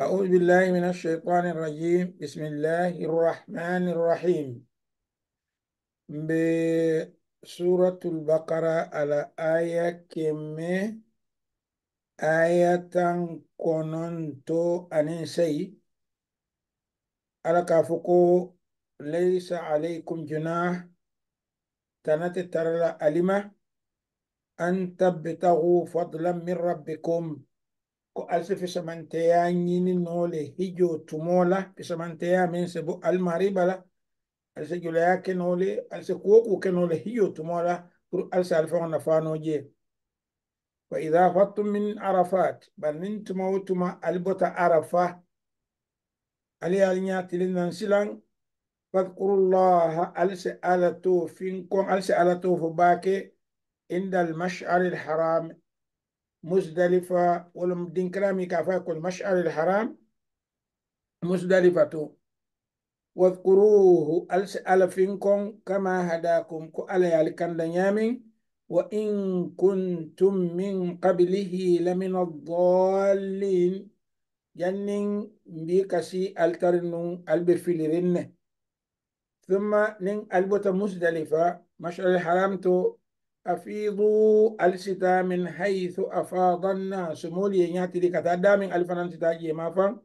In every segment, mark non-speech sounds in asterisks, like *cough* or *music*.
أعوذ بالله من الشيطان الرجيم بسم الله الرحمن الرحيم بسورة البقرة على آية كم آية كننتو أنسي على كافوكو ليس عليكم جناح تنت ترى ألمة أن تبتغوا فضلا من ربكم ko alsi fisamanteya ñininole hijo tumola fi fisamanteya min sebo almaribala alsi julaya kenole alsi kuwoku kenole hijo tumola pour alsi alfaŋo je fa ida fattum min arafat bari nin tuma albota arafa ali ye ali ñatilin nan silan fadkurullaha alsi ala to fin kon alsi ala to fo baake مزدلفة ولم دين كلامي كل مشعر الحرام مزدلفة واذكروه ألفينكم كما هداكم كألا يالكن دنيامين وإن كنتم من قبله لمن الضالين جنن الترنو الترن البفلرن ثم نن ألبوت مزدلفة مشعر الحرام تو أفيضوا الستا من حيث أفاض الناس مولي ياتي لكتا دامين ألفنا ستاجي ما فهم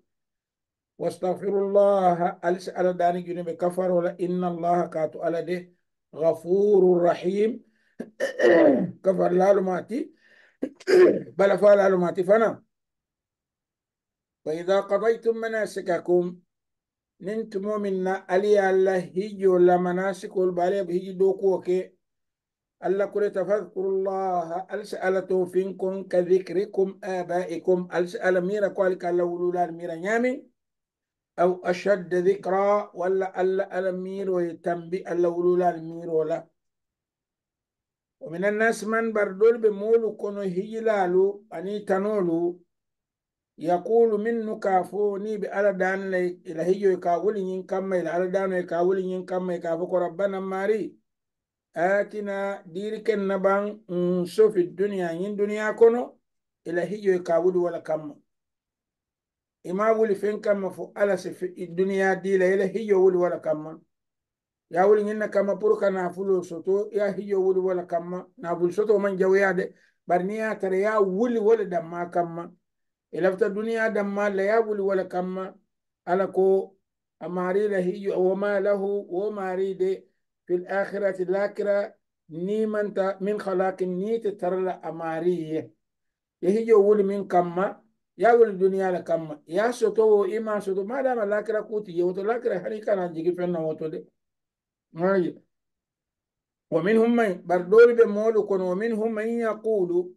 واستغفر الله ألس على داني جنب كفر ولا إن الله كاتو على ده غفور رحيم *coughs* كفر لا لالماتي *coughs* بل لماتي فنا فإذا قضيتم مناسككم ننتمو منا ألي الله هجو لمناسك والبالي بهجي دوكوكي ألا كنت فاذكروا الله ألسألتو فينكم كذكركم آبائكم ألسأل ميرا كوالك لولولان ميرا نامي أو أشد ذكرى ولا ألا ألا مير ويتنبي اللولولان ولا ومن الناس من بردول بمول كنو هيلالو أني تنولو يقول من نكافوني بألدان هيو يكاولي ينكمي ألا دان يكاولي ينكمي كافوك ربنا ماري atina diri ken na ban so duniya yin duniya kono ila hijo ka wudu wala kamma ima wuli fin kamma fu ala se fi duniya dila ila hijo wuli wala kamma ya wuli yin na kamma pour na fulo soto ya hijo wuli wala kamma na bul soto man jawya de barni ya tare ya wuli wala damma kamma ta duniya damma la ya wuli wala kamma ala ko amari la hijo wa ma lahu wa mari في الآخرة لاكرة نيمنت من خلاك نيت ترلا أماري يهي يقول من كما يا الدنيا لكما يا سوتو إما سوتو ما دام لاكرا كوتي يوتو لاكرا هني كان عندي فينا وتو دي هاي ومنهم من بردول بمولو كون ومنهم من يقول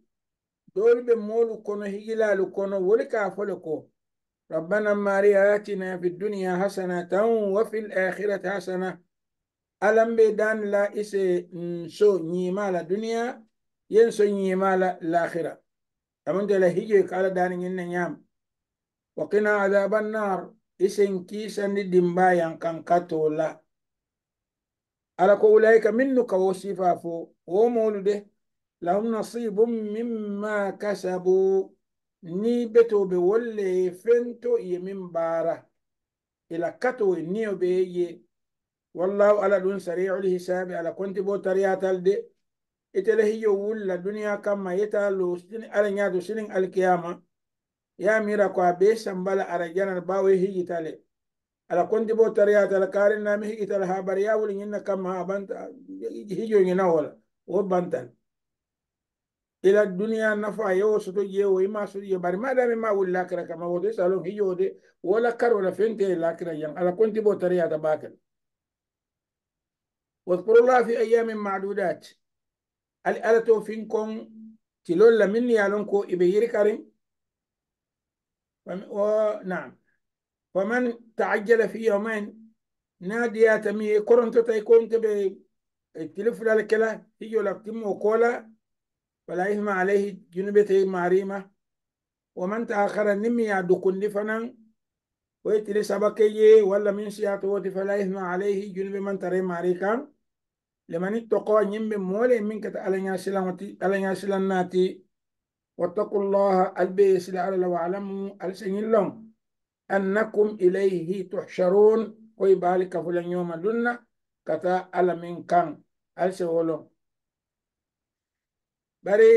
دول بمولو كون هيلال كون ولكا فلكو ربنا ماري آتنا في الدنيا حسنة وفي الآخرة حسنة alambe dan la ise mm, so nyimala dunia yen so nyimala lakhira amon de la hije kala dan ngin na nyam wa qina adhaban nar isen kisan ni dimba yang kan katola ala ko ulaika minnu ka wasifa fo o molu de lahum nasibum mimma kasabu ni beto be wolle fento ye min bara ila kato ni obeye والله على دون سريع الحساب على كنت بوتريا تلدي إتله هي يقول الدنيا كما يتالو سن على نياد سن القيامة يا ميرا كوا بيس أمبلا على جن الباوي هي تالي على كنت بوتريا تلكارن نامي هي هابريا بريا كما بنت هي جو ينول وبنتن إلا الدنيا نفع يو سدو يو إما سدو يو بار ما دامي ما أقول لك رك ما هو ده سالون هي ولا كار ولا فين على كنت بوتريا تباكل واذكروا الله في أيام معدودات الألتو فينكم تلول مني يالونكو إبهير كريم نعم فمن تعجل في يومين ناديا تمي كورنتو تيكون تبي التلف للكلا هيو لكتم وكولا فلا إثم عليه جنبتي معريمة ومن تأخر نمي دكون لفنا ويتلي سبكي ولا من سياتوتي فلا إثم عليه جنب من تري معريكا lemani toko ñimɓe moole min kata alañasilaŋoti alañasilannati wattakullaha albe sila alala wa alamu alseñillon annakum ilayhi tuhsharun koye baali kafula ñoma dunna kata ala min kan alse wolon bari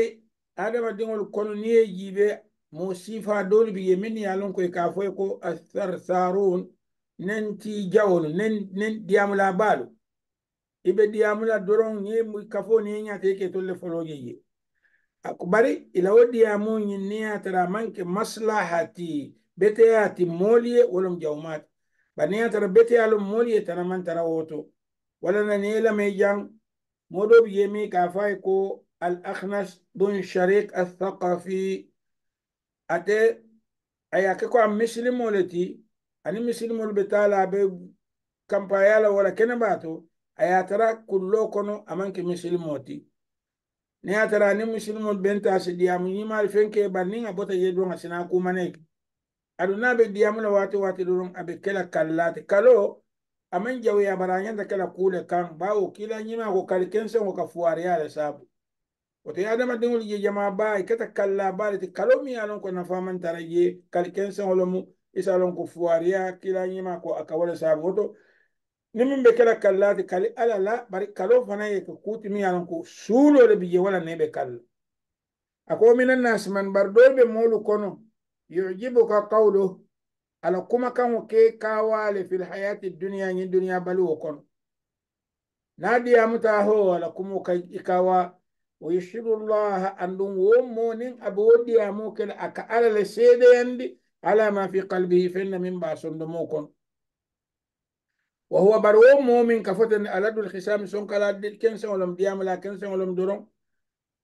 adamadiŋol kono ni ye jiibe mo sifa doolu bi ye min ye a lon koye ka foye ko atharsarun nen ti jawolu nen diyamula baalu ibe diyamula doron ye kafo ni nya ke ke tolle foloje ye akbari ila wodi amu nyinia tara manke maslahati bete ati moliye wolum jawmat baniya tara bete alum moliye tara man tara woto wala na nela me jang modo biye mi ka fay ko al akhnas bun sharik al thaqafi ate ayake ko am muslimoleti ani muslimol betala be kampayala wala kenebato a ye kono a maŋ ke misilimoo ti niŋ a benta a si diyaamu ñimaali feŋ bota je sina kumanee ke be diyaamu la waati waati doroŋ a be ke la kallaa ti kaloo a maŋ jawuya bari a ñanta ke la kuu le ko kali kenseŋo ka fuwaariya le saabu woto ye adamadiŋolu je jamaa baa i keta kallaa baa le ti kaloo miŋ ye a ko nafaa maŋ tara je ko fuwaariya kiila ñimaa ni be kela kallati kali ala la bari kalo fana ye ka kuti mi yalan ko suulo le bije wala ne be kalla ako minan nas man bar do be molu kono yujibuka qawlu ala kuma kan ke kawale fil hayati dunya ni dunya balu kono nadi ya ho ala kuma kai ikawa wa yushiru allah andun wo monin abodi ya aka ala le sede yandi ala ma fi qalbihi fa inna min basundu mukon وهو برو مؤمن كفوت ان الاد الخصام سونك لا كنس ولم ديام لا كنس ولم درون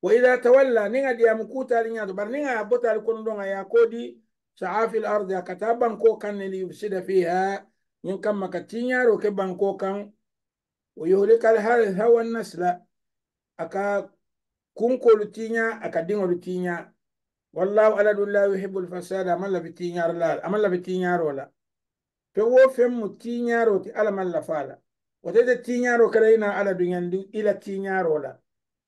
واذا تولى نين ديام كوتا لين يادو بر نين ابوتا لكون دون يا كودي سعاف الارض يا كتابا كو كان يفسد فيها نين كم مكتينيا ركبا كو كان ويهلك الحرث والنسل اكا كون كول تينيا اكا دينو تينيا والله على الله يحب الفساد امال في تينيا امال في تينيا ولا فهو فهم تينيارو تي على من لفالا وتد تينيارو كرينا على دنيا إلى تينيارو لا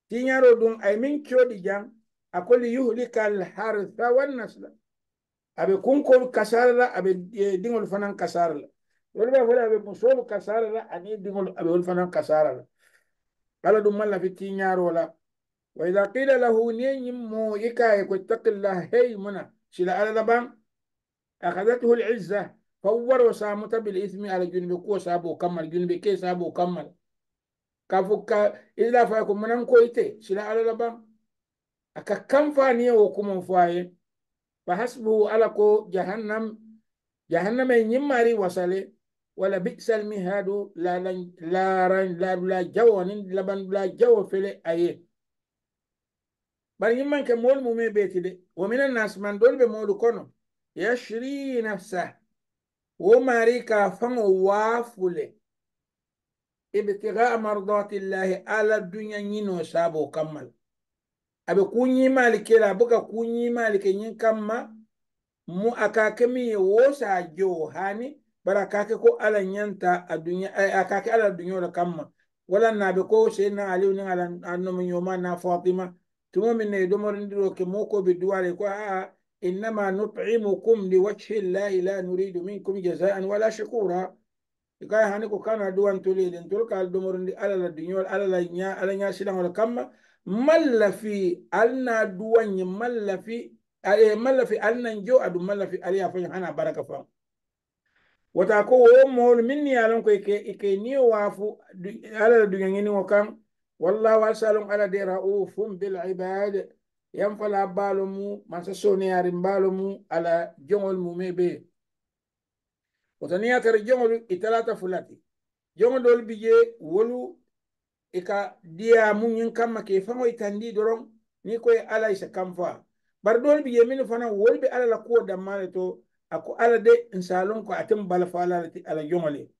تينيارو دون أي من كودي جان أقول يهلك الحرث والنسل أبي كون كون كسارة أبي دينو الفنان كسارة ولا ولا أبي مصوب كسارة أني دينو أبي الفنان كسارة على دون من في تينيارو لا وإذا قيل له نيم مو يكاي كتك الله هي منا شلا على لبان أخذته العزة fawwaro samuta bil ismi ala junubi ko sabo kammal junubi ke sabo kammal ka fo ka illa fa ko munan ko ite sila ala laban aka kan fani wo kuma faye fa hasbuhu ala ko jahannam jahannama e nyimmari wasale wala bi'sal mihadu la lan la ran la la jawo nin laban la jawo fele aye bari yimman ke mol mume betide wa minan nas man dolbe molu kono yashri nafsahu wo mari ka faŋo waafule ibtigaa mardatillahi ala dunya ñino saabo kammal aɓe ku ñimali kela buka ku ñimali ke ñin kamma mu akake mi ye wo sa jowo hani bari akake ko ala a ka akake ala duño la kamma wala naɓe ko na aliu ni ala annomi ñoma na fatima tuma min ne domorindiro ke moko ko duwa duwale ko aa إنما نطعمكم لوجه الله لا نريد منكم جزاء ولا شكورا إكاي هانيكو كان دوان توليد انتول قال دمر على الدنيا على الدنيا على الدنيا سلام ولا كم مل في ألنا دوان مل في مل في ألنا نجو أدو مل في أليا فين أنا بركة فهم وتاكو مول mool min ni alon ko ike ike ni wafu ala dunya ngini wakan wallahu asalum ala de yan fala balo mu masa soniyarin balo mu ala jongol mu me be woto ni yatara jongol italata fulati jongodol bije wolu ika diya muñin kamma ke fango itandi doron ni koye ala isa kam fa bar dol bije min fana wolɓe ala la kuwo dammale to ako ala de nsalon ko atem bala fo alalati ala jongole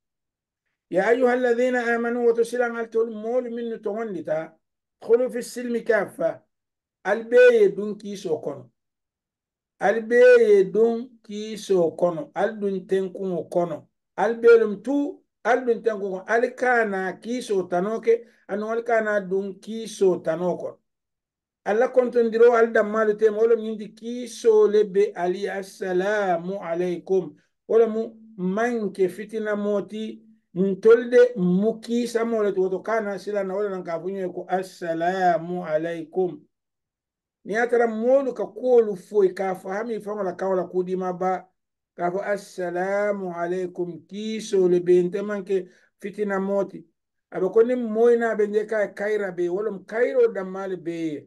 ya ayuha alladina amanu woto silangal tol moolu minnu togondita hulu fi silmi alibeye dun kiiso kono alibeye dun kiiso kono ali dun tenkuŋo kono alibelum tu ali dun tenkuŋo kono ali kana kiiso tano ke anu ali kana dun kiiso tano kono alla kontondiro ali dammalu tema wolem ñindi kiisole be ali assalamu aleykum wolemu manke fitina moti ntolde mu kiisamole ti woto kana silana wolenan ka fuñoye ko assalamu aleykum ni atara moolu ka koolu foyi k'a fɔ hami faŋo la kaŋo la k'o dima ba k'a fɔ assalamu aleykum kiisoolu be n temanke fitina mooti a be ko ni mooyi naa be je kaa kayira be ye wolom kayiroo dammaali be ye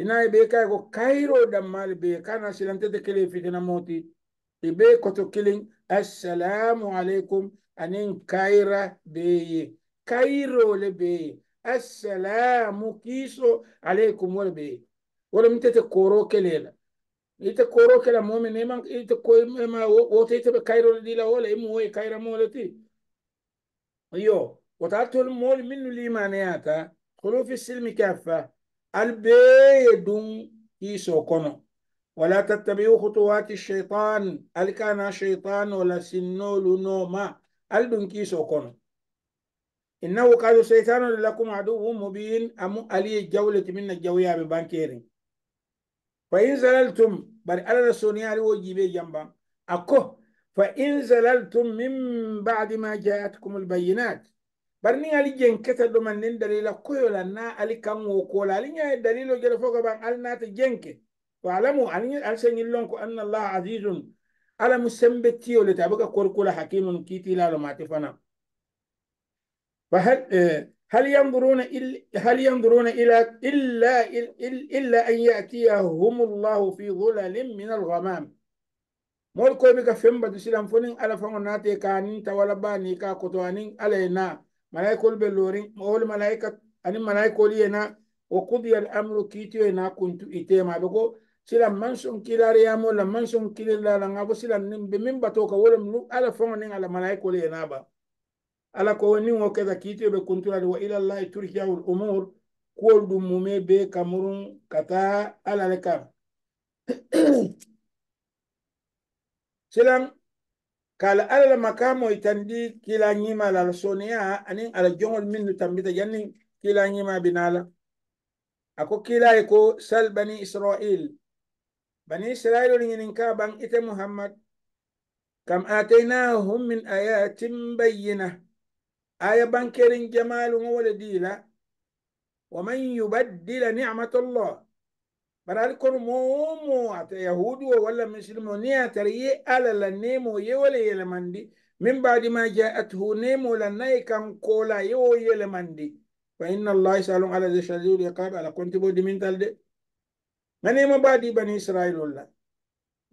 ina ye be kaa ko kayiroo dammaali be ye kaa na silantete kele fitina mooti i be koto kiliŋ assalamu aleykum aniŋ kayira be ye kayiroo le be ye assalamu kiiso aleykum wo le be ye ولا من تتكورو كليلا يتكورو كلا مؤمن إما يتكو إما وتي تبقى كايرو دي لا ولا إما هو كايرو مولتي يو أيوه. وتعطوا المول منه الإيمانيات خلوف السلم كافة البيدون يسو كونو ولا تتبعوا خطوات الشيطان هل كان شيطان ولا سنول نوما هل كيسو كونو إنه قالوا شيطان لكم عدو مبين أم ألي جولة من الجويا ببانكيرين فإن زللتم بل على السنيا يعني وجيبي جنبا أكو فإن زللتم من بعد ما جاءتكم البينات برني علي جنكة دومن نين دليل كويلا نا علي كان وكولا لنيا دليل جل فوق بان علنا تجنك واعلموا أن ألسن لونكم أن الله عزيز على مسمبتي ولتابك كوركولا حكيم كيتي لا لما تفنا فهل آه، هل ينظرون هل ينظرون إلى إلا إلا أن يأتيهم الله في ظلل من الغمام mol ko bika femba du silam fonin ala fango nate kanin tawala bani ka kotwanin alaina malaikol be lorin mol malaika ani malaikol yena wa qudiya al-amru kitiyo na kuntu itema be ko silam mansun kilare ya mo la mansun kilala la ngabo silam nim be min bato ka wolum ala fango nin ala malaikol yena ba ala ko woni wo keda be konturade wa ilallahi turjaul umur kuwol ɗum mume be kamurun kata le kam silan kala alala makamoy itandi kila nyima la sonia anin ala jongol minnu tambita janni kila nyima binala ako kila ko sal bani israil bani israilol ñinin ka bang ite muhammad kam atainahum min ayatin bayyinah aya bankerin jamalu ŋo wole diila waman yubaddila nicmat allah bari ali kono moo mo ata yahudu o walla muslim o ni a tara ye ala la nemo ye wole yelemandi min badi ma jaathu nemo la nayi kan kola ye wo yelemandi fa inna allah salon ala de shadidul iqab ala konti bo dimintal de nga nemo badi bani israil o la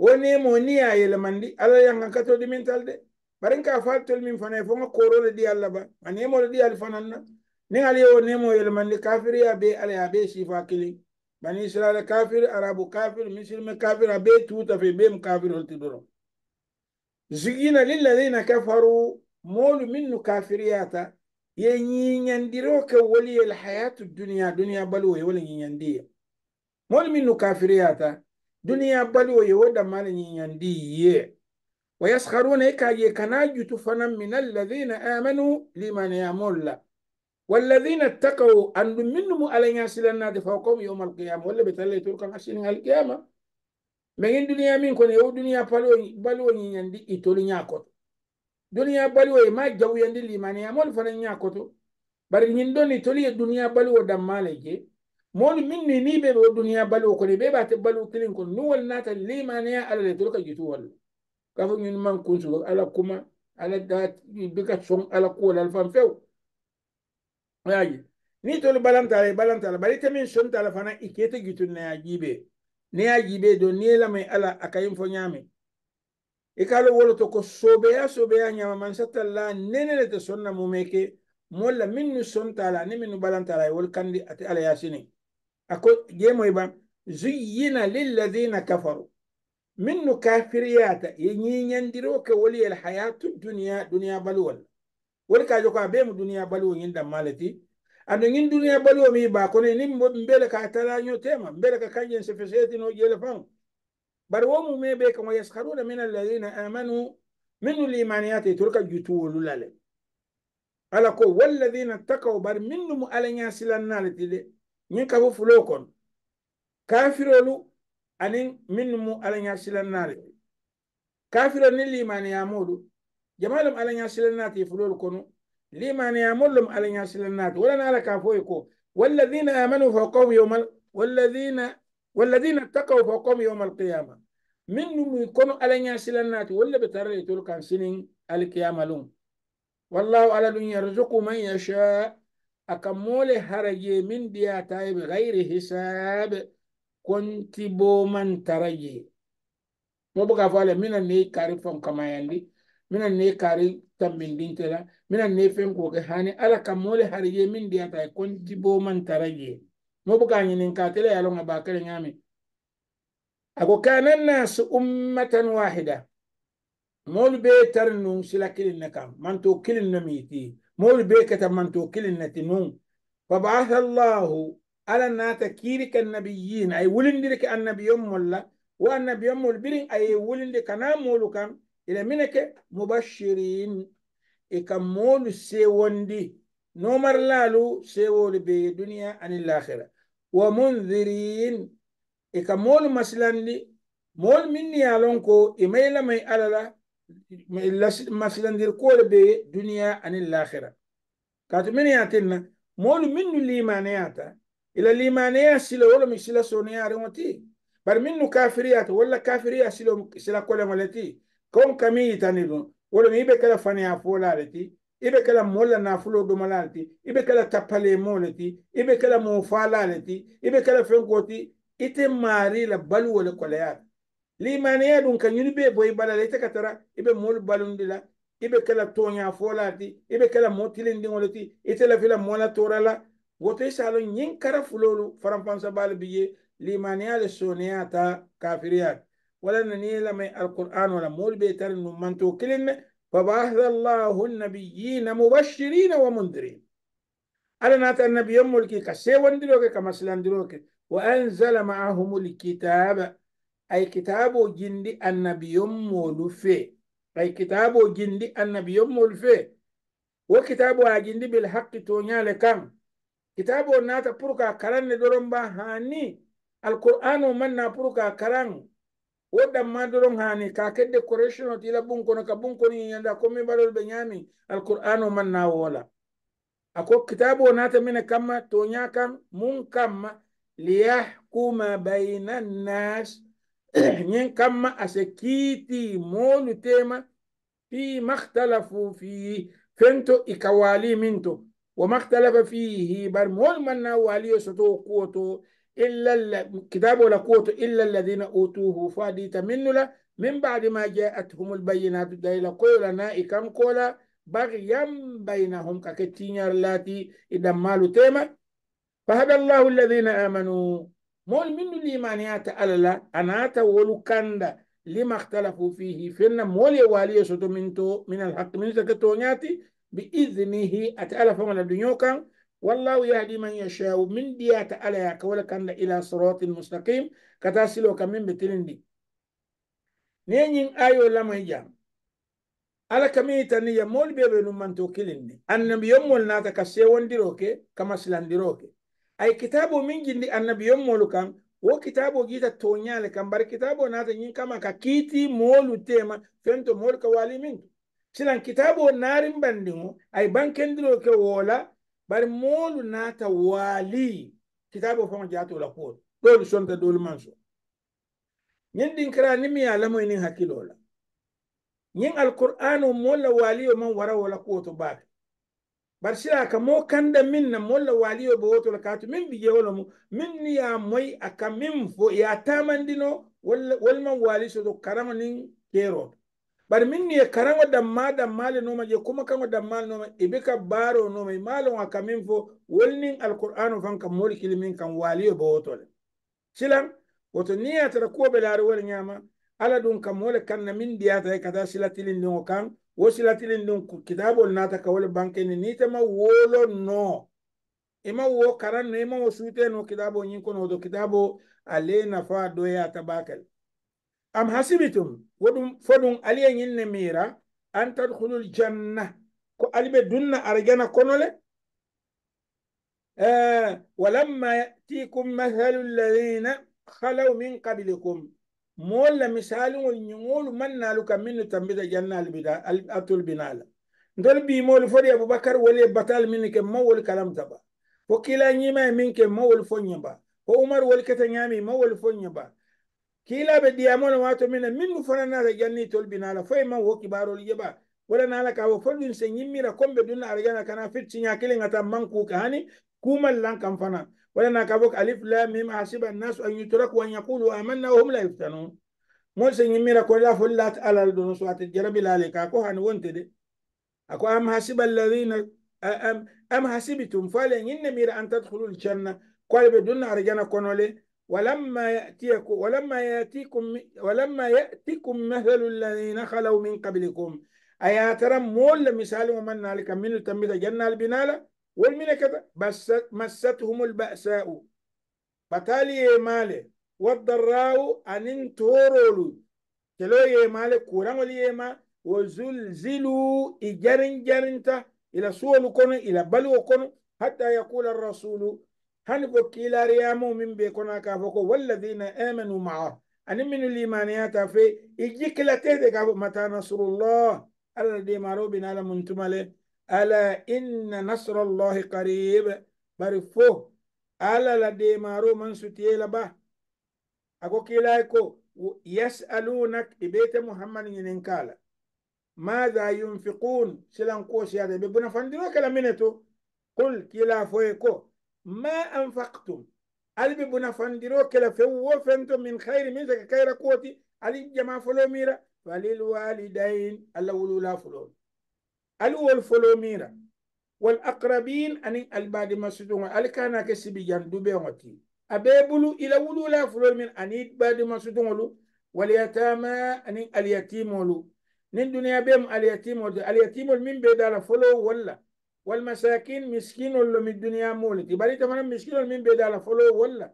wo nemo ni a yelemandi ala yangan kato dimintal de barin ka fal tol min fana fo nga korole ɗi allah ba a nemole ɗi ali fananna nin ali yewo nemo yelmandi kafiriya be ala a be sifa kilin bani israila kafir arabu kafir misilme kafir a be tuta fe be mu kafir holti doro zigina lilladina kafaru molu minnu kafiriyata ye ñiñandiro ke woliyel hayatu duniya duniya baluwo ye wole ñiñandiya molu minnu kafiriyata duniya baluwo ye wo dammale ñiñandi ye ويسخرون إيكا كناجت فنم من الذين آمنوا لمن يمول والذين اتقوا أن منهم على ياسل النادي فوقهم يوم القيامة ولا بتلي تلك عشرين القيامة من الدنيا من كون يو دنيا بالوي بالوي يندي إتولي نياكوت دنيا بالوي ما جو يندي لمن يمول فنن نياكوتو بل من دون إتولي الدنيا e duniya baluwo dammale je moni min ni كوني بيبات o duniya كون kone ɓe لمن يأل لتلقى kon nuwol kafu ñun man kunsu ala kuma ala da bika son ala ko la fan few yaji ni tolu balanta la balanta la bari tamin son ta la fana ikete gitun na yajibe ne yajibe do ne la mai ala akayin fo nyame ikalo wolo to ko sobeya sobeya nyama man satalla nene le te sonna mumeke molla minnu sontala ni minnu balantala wol kandi ati ala yasini ako jemo iba zuyyina lilladhina kafaru minnu kafiriyata ye ñiñandiro ke woli el hayatu duniya duniya baluwol woli kajo ko a ɓe mo duniya baluwo ñinɗan malati ando ñin duniya baluwo mi ba kono ni mbele ka talaño tema mbele ka kanjen se fesetino ƴele fan bar wo mume ɓe kamo yaskaruna min alladina amanu minu limaniyati torka jutuwolulale ala ko walladina takaw bar minnu mo ala ñasilannaleti de ñin kafo fulo kon kafirolu anin min mu alanya silannare kafiro nin ya modu jamalum alanya silannati fulol kono ya mollum alanya silannati wala nala ka ko walladhina amanu fawqahum yawmal walladhina walladhina ittaqaw fawqahum yawmal qiyamah min num kono alanya silannati walla bitarri tarre tol kan sinin alqiyamalum wallahu ala dun yarzuqu man yasha akamole haraje min diya tay ghairi hisab konti boman taraje mo buga fale mina ne kari fon kamayandi mina ne kari tambindintela mina ne fen ko hani ala kamole harije min dia ta konti boman taraje mo buga nyinin katele yalo ngaba kare ngami ako kana nas ummatan wahida molu be tar nun sila kilin na kam man to kilin na miti be kata man to kilin na tinun Allahu alannaata kiiri kan nabiyina ay wulindiri ke annabiyommol la wo annabiyommol birin aye wulindi kana moolu kan ila mine ke mubashirin e kan moolu sewondi nomarlaalu sewolu be duniya ani lahira wa mundirin e kan moolu masilandi moolu minni ye lon ko imaylamay ala la masilandir koolu be duniya ani lahira kaatu mine ye tinna moolu minnu limaneyata ila limaniya sila wolemi sila soniyariŋo ti bari minnu kafiriya ti walla kafiriya silo sila kolemo le ti kon kami yitani dun wolemi i be kela faniya fola le ti i be kela moolu la naafulo domala le ti i be kela tappaleemo le ti i be kela moofaala le ti i be kela fenko ti ite maari la baluwo le koleya ti limaniya dun ka ñunu be boyi bala la ite ka tara i be moolu balundi la i be kela toña fola ti i be kela moo tilindiŋo le ti ite lafila moo la tora la wote salo nyin kara fulolu faranfansabalu bi ye limaniya le soneya ta kafiriya wala nani la mai alqur'an wala mul be tar nu manto kiliŋ ne fabaatha llahu nabiyina mubashirin wa mundirin ala naata annabiyommolu mulki ka se wandiro ke ka diro ke wa anzala maahum alkitab ay kitabu jindi annabiyommolu fe ay kitabu jindi annabiyommolu wa kitabu ajindi bil jindi tonya le kaŋ kitabo nata pour ka karanne doron ba hani alqur'anu manna pour ka karan wodan ma doron hani ka decoration correction tila bun kono ka bun kono yanda ko mi balol be nyami alqur'anu manna wala ako kitabo nata mina kama to nya kam mun kamma liyahkuma bainan nas nyin kamma asekiti molu tema fi makhtalafu fi fento ikawali minto وما اختلف فيه بل مهم وليه ستو قوته إلا الكتاب ولا لقوته إلا الذين أوتوه فادي تمن له من بعد ما جاءتهم البينات دليل قولا نائكم قولا بغيا بينهم ككتينير لاتي إذا مالو تيما فهدى الله الذين آمنوا مول من الإيمانيات ألا أنا تولو كندا لما اختلفوا فيه فإن مول والي سوتو من الحق من سكتونياتي بإذنه أتألف من الدنيوكا والله يهدي من يشاء من دي أتألا كولكن إلى صراط مستقيم كتاسلو كمين بتلندي نين آيو لما يجام ala kamita ni ya mol bebe num man to kilinni annabi yommol nata ka sewondiroke kama silandiroke ay kitabo min jindi annabi yommolu kan wo kitabo gita toñale kan bar kitabo nata ñin kama ka kiiti moolu tema fento moolu ka wali min silan kitabo narin bandingo ay bankendiro ke wola bari molu nata wali kitabo fon jato la ko dol sonta dol manso nyen din kra ni mi ala moy ni hakilola nyen alqur'anu molla wali o man wara wala ko to bak bar sila ka mo kanda minna molla wali o boto la katu min bi yewlo mu min ni ya moy aka fo ya tamandino wal wal man wali so do karama nin kero bari min ni ye karaŋo damma dammale noma je kuma kaŋo dammale noma i be ka baaro noma i maaloŋo a min fo wolu alquranu alqur'ano faŋ ka moolu kili min kaŋ waaliyo be woto niya silaŋ woto niŋ ye a tara kuwo be laari wo le ñaama ala duŋ ka moo le kaŋ na miŋ diyaata ye ka taa silatilindiŋo kaŋ wo silatilindiŋ kitaabolu naata ka wo le banke ni niŋ ma wolo no i ma wo karan ne ma wo suite no kitabo nyin ko no do kitabo ale nafaa do ya tabakal أم حسبتم ودم فدم علي ين ميرا أن تدخلوا الجنة كو ألب دون أرجانا كونولي آه ولما يأتيكم مثل الذين خلوا من قبلكم مولا مثال ونقول من نالك من تمد جنة البدا أتول بنالا دول بي مول فوري أبو بكر ولي بطال منك مول كلام تبا وكلا نيما منك مول فنيبا وعمر ولكتا مول فنيبا kiilaɓe ɗiyamona wato mina min ɗu fonanaata jannitol binaala foye man wo kibarol jeɓa waɗanaala ka wo fol ɗum se ñimmira komɓe ɗum na arjana kana fecci ñakilinga tan man kuuka hani kumal lan kam fana waɗana ka fok alif lam mim hasiba annasu an yutraku an yaqulu amanna wa hum la yuftanun mon se ñimmira ko la fol laata alal ɗono so ate jarabilaale ka ko hani wonte de ako am hasiba alladina am, am hasibitum faale ñinne mira an tadkhulu ljanna ko ale ɓe ɗum na arjana konole ولما يأتيكم ولما يأتيكم ولما يأتيكم مثل الذين خلوا من قبلكم أيا ترى مول مثال ومن ذلك من تمت جنة البنالة والمن كذا بس مستهم البأساء بتالي ماله والضراء أن تورولو كلو يمالي كوران وليما وزلزلوا إجرن جرنته إلى سوى لكونو إلى بلو كونو حتى يقول الرسول هل بوكي ريامو من بيكونا كافوكو والذين آمنوا معه أن من الإيمانيات في إجيك لا تهدي كافو متى نصر الله ألا دي مارو بنا لمنتم ألا إن نصر الله قريب بارفو ألا لدي مارو من ستي لبا أكو كيلايكو يسألونك إبيت محمد ينكالا ماذا ينفقون سلان كوسي هذا ببنا قل كيلا فويكو ma anfaqtum ali ɓe bona fandiro kela few wo fento min hayri min saka kayra kooti ali jama folomira falil walidain allah wolula folon ali wol folomira wal aqrabin anin albade masudogo ali kanake sibi jan duɓeŋo ti abe bulu ila wulula folol min ani bade masudoŋolu walyatama anin alyatimolu nin duniya bem alyatimol alyatimol min be dala folo walla والمساكين مسكين اللي من الدنيا مولت يبقى انت فاهم مسكين اللي من بيدالا فلو ولا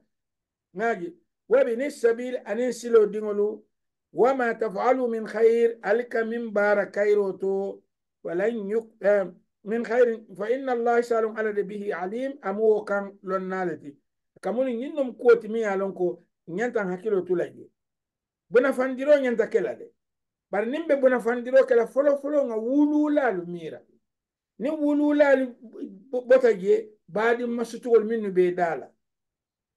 ناجي وبن السبيل انسلو دينولو وما تفعلوا من خير الك من باركيروتو ولن يقتم آه، من خير فإن الله سالم على به عليم أمو كان لنالتي كمون ينم كوت مي ألونكو نينتا هكيلو تولاجي بنا فانديرو نينتا كلا دي بار نيمبي بنا فانديرو كلا فلو فلو nga wulu lalu mira ni wululaali bota je baadi masutugol minnu be daala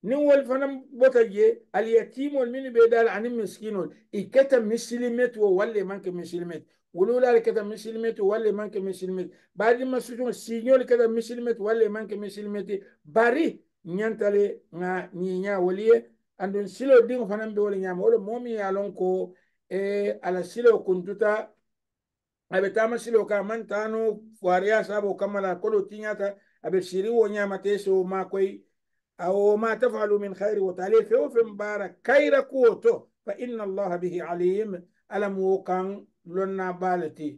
nin wol fana bota je alyatimol minnu be daala ani miskinol i keta misilimet wo walla i manke misilimet wululaali keta misilimet wo walla i manke misilimet baadi masutugol siñol keta misilimet walla i manke misilimeti bari ñantale ŋa ñiña woli ye andun silo diŋo fanaŋ be wole ñaama wo lo ye a ko e ala silo kuntuta aɓe tamasilo ka mantano fariya sabo kammala kolo tiñata aɓe siriwo ñamate so makoy awo ma tafalu min hayri wo taale fewo fen mbara kayra kuwo to fa inna allaha bihi alim alamu wo kan lonna balati